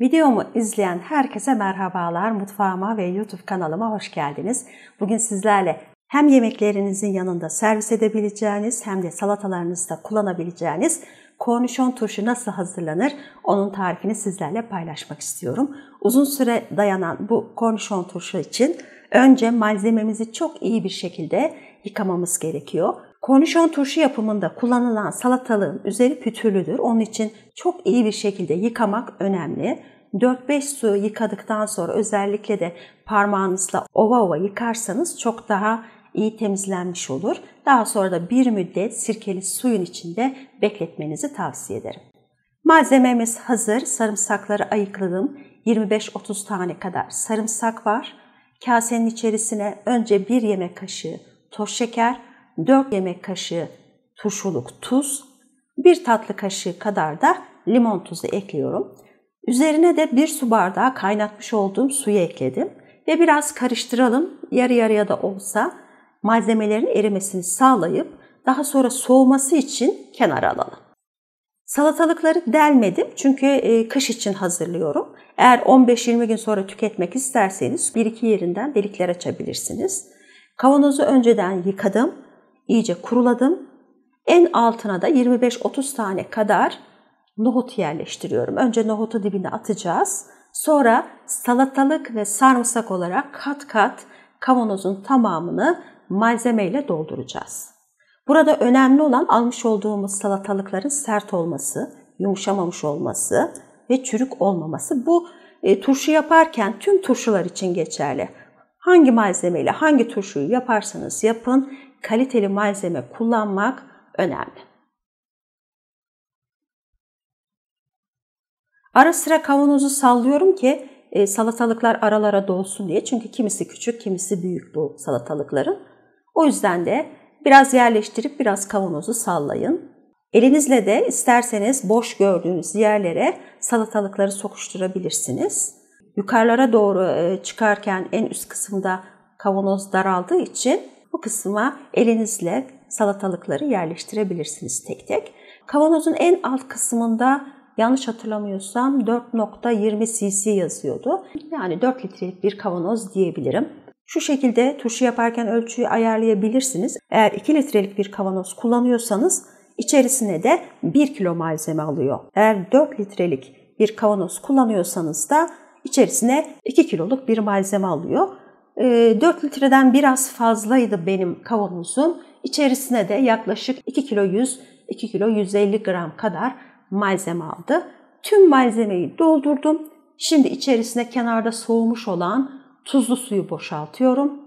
Videomu izleyen herkese merhabalar. Mutfağıma ve YouTube kanalıma hoş geldiniz. Bugün sizlerle hem yemeklerinizin yanında servis edebileceğiniz hem de salatalarınızda kullanabileceğiniz kornişon turşu nasıl hazırlanır onun tarifini sizlerle paylaşmak istiyorum. Uzun süre dayanan bu kornişon turşu için önce malzememizi çok iyi bir şekilde yıkamamız gerekiyor. Kornişon turşu yapımında kullanılan salatalığın üzeri pütürlüdür. Onun için çok iyi bir şekilde yıkamak önemli. 4-5 su yıkadıktan sonra özellikle de parmağınızla ova ova yıkarsanız çok daha iyi temizlenmiş olur. Daha sonra da bir müddet sirkeli suyun içinde bekletmenizi tavsiye ederim. Malzememiz hazır. Sarımsakları ayıkladım. 25-30 tane kadar sarımsak var. Kasenin içerisine önce 1 yemek kaşığı toz şeker, 4 yemek kaşığı turşuluk tuz, 1 tatlı kaşığı kadar da limon tuzu ekliyorum. Üzerine de 1 su bardağı kaynatmış olduğum suyu ekledim ve biraz karıştıralım. Yarı yarıya da olsa malzemelerin erimesini sağlayıp daha sonra soğuması için kenara alalım. Salatalıkları delmedim çünkü e, kış için hazırlıyorum. Eğer 15-20 gün sonra tüketmek isterseniz bir iki yerinden delikler açabilirsiniz. Kavanozu önceden yıkadım iyice kuruladım. En altına da 25-30 tane kadar nohut yerleştiriyorum. Önce nohutu dibine atacağız. Sonra salatalık ve sarımsak olarak kat kat kavanozun tamamını malzemeyle dolduracağız. Burada önemli olan almış olduğumuz salatalıkların sert olması, yumuşamamış olması ve çürük olmaması. Bu e, turşu yaparken tüm turşular için geçerli. Hangi malzemeyle hangi turşuyu yaparsanız yapın kaliteli malzeme kullanmak önemli. Ara sıra kavanozu sallıyorum ki e, salatalıklar aralara dolsun diye. Çünkü kimisi küçük, kimisi büyük bu salatalıkların. O yüzden de biraz yerleştirip biraz kavanozu sallayın. Elinizle de isterseniz boş gördüğünüz yerlere salatalıkları sokuşturabilirsiniz. Yukarılara doğru e, çıkarken en üst kısımda kavanoz daraldığı için bu kısma elinizle salatalıkları yerleştirebilirsiniz tek tek. Kavanozun en alt kısmında yanlış hatırlamıyorsam 4.20 cc yazıyordu. Yani 4 litrelik bir kavanoz diyebilirim. Şu şekilde turşu yaparken ölçüyü ayarlayabilirsiniz. Eğer 2 litrelik bir kavanoz kullanıyorsanız içerisine de 1 kilo malzeme alıyor. Eğer 4 litrelik bir kavanoz kullanıyorsanız da içerisine 2 kiloluk bir malzeme alıyor. 4 ee, litreden biraz fazlaydı benim kavanozum. İçerisine de yaklaşık 2 kilo 100, 2 kilo 150 gram kadar malzeme aldı. Tüm malzemeyi doldurdum. Şimdi içerisine kenarda soğumuş olan tuzlu suyu boşaltıyorum.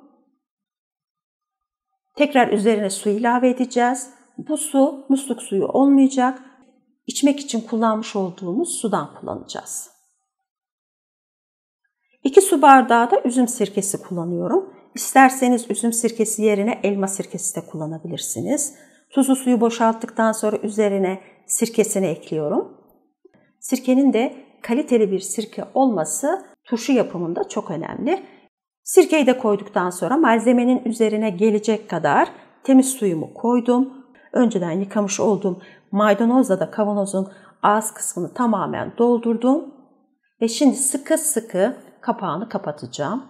Tekrar üzerine su ilave edeceğiz. Bu su musluk suyu olmayacak. İçmek için kullanmış olduğumuz sudan kullanacağız. 2 su bardağı da üzüm sirkesi kullanıyorum. İsterseniz üzüm sirkesi yerine elma sirkesi de kullanabilirsiniz. Tuzlu suyu boşalttıktan sonra üzerine sirkesini ekliyorum. Sirkenin de kaliteli bir sirke olması turşu yapımında çok önemli. Sirkeyi de koyduktan sonra malzemenin üzerine gelecek kadar temiz suyumu koydum. Önceden yıkamış olduğum maydanozla da kavanozun ağız kısmını tamamen doldurdum. Ve şimdi sıkı sıkı kapağını kapatacağım.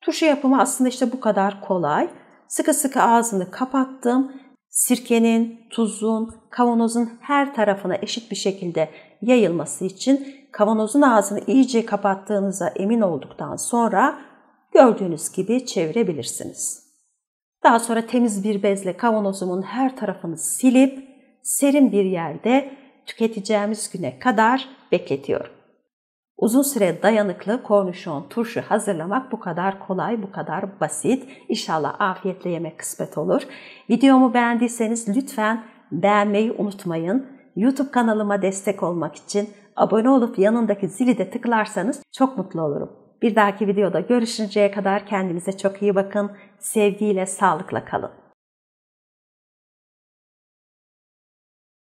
Turşu yapımı aslında işte bu kadar kolay. Sıkı sıkı ağzını kapattım. Sirkenin, tuzun, kavanozun her tarafına eşit bir şekilde yayılması için kavanozun ağzını iyice kapattığınıza emin olduktan sonra gördüğünüz gibi çevirebilirsiniz. Daha sonra temiz bir bezle kavanozumun her tarafını silip serin bir yerde tüketeceğimiz güne kadar bekletiyorum. Uzun süre dayanıklı kornişon turşu hazırlamak bu kadar kolay, bu kadar basit. İnşallah afiyetle yemek kısmet olur. Videomu beğendiyseniz lütfen beğenmeyi unutmayın. YouTube kanalıma destek olmak için abone olup yanındaki zili de tıklarsanız çok mutlu olurum. Bir dahaki videoda görüşünceye kadar kendinize çok iyi bakın. Sevgiyle, sağlıkla kalın.